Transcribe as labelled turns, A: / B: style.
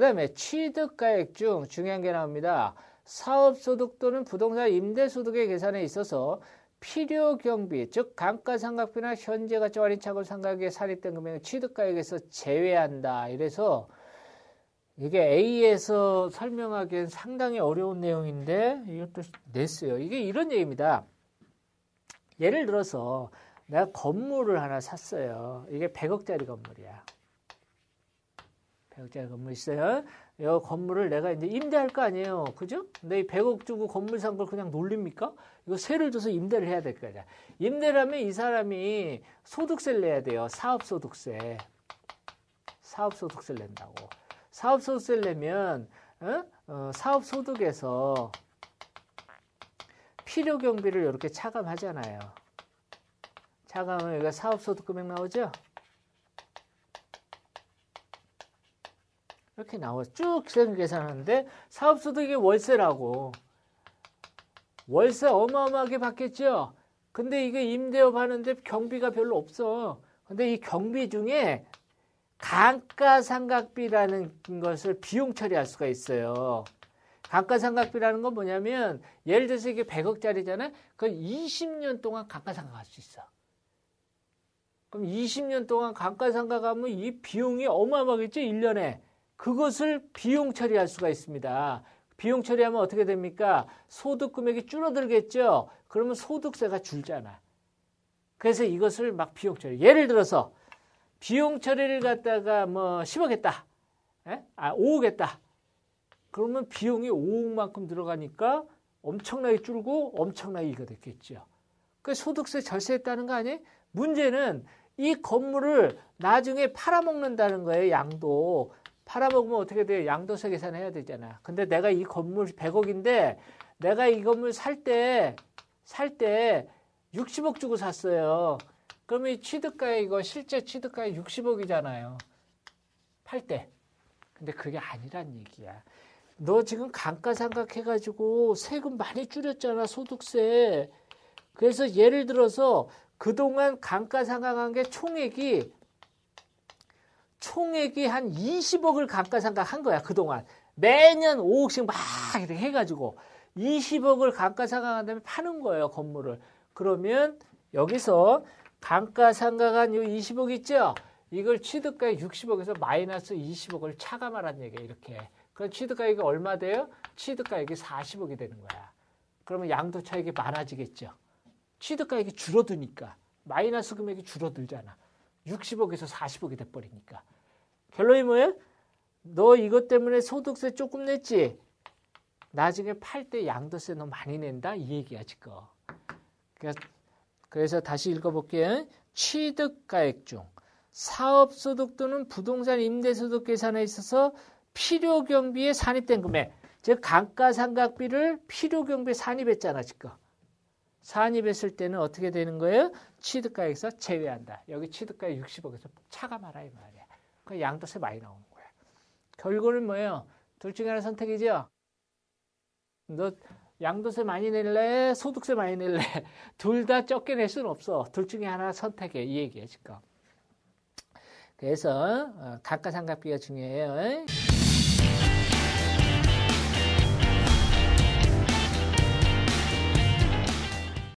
A: 그 다음에 취득가액 중 중요한 게 나옵니다. 사업소득 또는 부동산 임대소득의 계산에 있어서 필요 경비, 즉 감가상각비나 현재 가치 어린 차금 상각에 산입된 금액을 취득가액에서 제외한다. 이래서 이게 A에서 설명하기엔 상당히 어려운 내용인데 이것도 냈어요. 이게 이런 얘기입니다. 예를 들어서 내가 건물을 하나 샀어요. 이게 100억짜리 건물이야. 100억짜리 건물 있어요. 이 건물을 내가 이제 임대할 거 아니에요. 그죠? 근데 이 100억 주고 건물 산 걸 그냥 놀립니까? 이거 세를 줘서 임대를 해야 될 거야. 임대라면 이 사람이 소득세를 내야 돼요. 사업소득세. 사업소득세를 낸다고. 사업소득세를 내면, 어? 어, 사업소득에서 필요 경비를 이렇게 차감하잖아요. 차감하면 여기가 사업소득 금액 나오죠? 이렇게 나와서 쭉 세금 계산하는데 사업소득이 월세라고 월세 어마어마하게 받겠죠. 근데 이게 임대업 하는데 경비가 별로 없어. 근데 이 경비 중에 감가상각비라는 것을 비용 처리할 수가 있어요. 감가상각비라는 건 뭐냐면 예를 들어서 이게 100억짜리잖아요. 그럼 20년 동안 감가상각할 수 있어. 그럼 20년 동안 감가상각하면 이 비용이 어마어마하겠죠, 1년에. 그것을 비용 처리할 수가 있습니다. 비용 처리하면 어떻게 됩니까? 소득 금액이 줄어들겠죠? 그러면 소득세가 줄잖아. 그래서 이것을 막 비용 처리. 예를 들어서 비용 처리를 갖다가 뭐 10억 했다. 에? 예? 아, 5억 했다. 그러면 비용이 5억만큼 들어가니까 엄청나게 줄고 엄청나게 이거 됐겠죠. 그 소득세 절세했다는 거 아니에요? 문제는 이 건물을 나중에 팔아먹는다는 거예요, 양도. 팔아먹으면 어떻게 돼? 요 양도세 계산해야 되잖아. 근데 내가 이 건물 100억인데 내가 이 건물 살 때, 살 때 60억 주고 샀어요. 그러면 이 취득가에 이거 실제 취득가에 60억이잖아요. 팔 때. 근데 그게 아니란 얘기야. 너 지금 감가상각 해가지고 세금 많이 줄였잖아, 소득세. 그래서 예를 들어서 그동안 감가상각한 게 총액이 총액이 한 20억을 감가상각 한 거야, 그동안. 매년 5억씩 막 이렇게 해가지고 20억을 감가상각한 다음에 파는 거예요, 건물을. 그러면 여기서 감가상각한 요 20억 있죠? 이걸 취득가액 60억에서 마이너스 20억을 차감하라는 얘기예요, 이렇게. 그럼 취득가액이 얼마 돼요? 취득가액이 40억이 되는 거야. 그러면 양도 차익이 많아지겠죠. 취득가액이 줄어드니까 마이너스 금액이 줄어들잖아. 60억에서 40억이 돼버리니까. 결론이 뭐예요? 너 이것 때문에 소득세 조금 냈지? 나중에 팔 때 양도세 너 많이 낸다? 이 얘기야, 지금. 그러니까 그래서 다시 읽어볼게요. 취득가액 중 사업소득 또는 부동산 임대소득 계산에 있어서 필요경비에 산입된 금액 즉 감가상각비를 필요경비에 산입했잖아 지금 산입했을 때는 어떻게 되는 거예요? 취득가액에서 제외한다 여기 취득가액 60억에서 차감하라 이 말이야 그 양도세 많이 나오는 거야. 결국은 뭐예요? 둘 중에 하나 선택이죠? 너 양도세 많이 낼래? 소득세 많이 낼래? 둘 다 적게 낼 수는 없어. 둘 중에 하나 선택해. 이 얘기야, 지금. 그래서, 단가상각비가 어, 중요해요.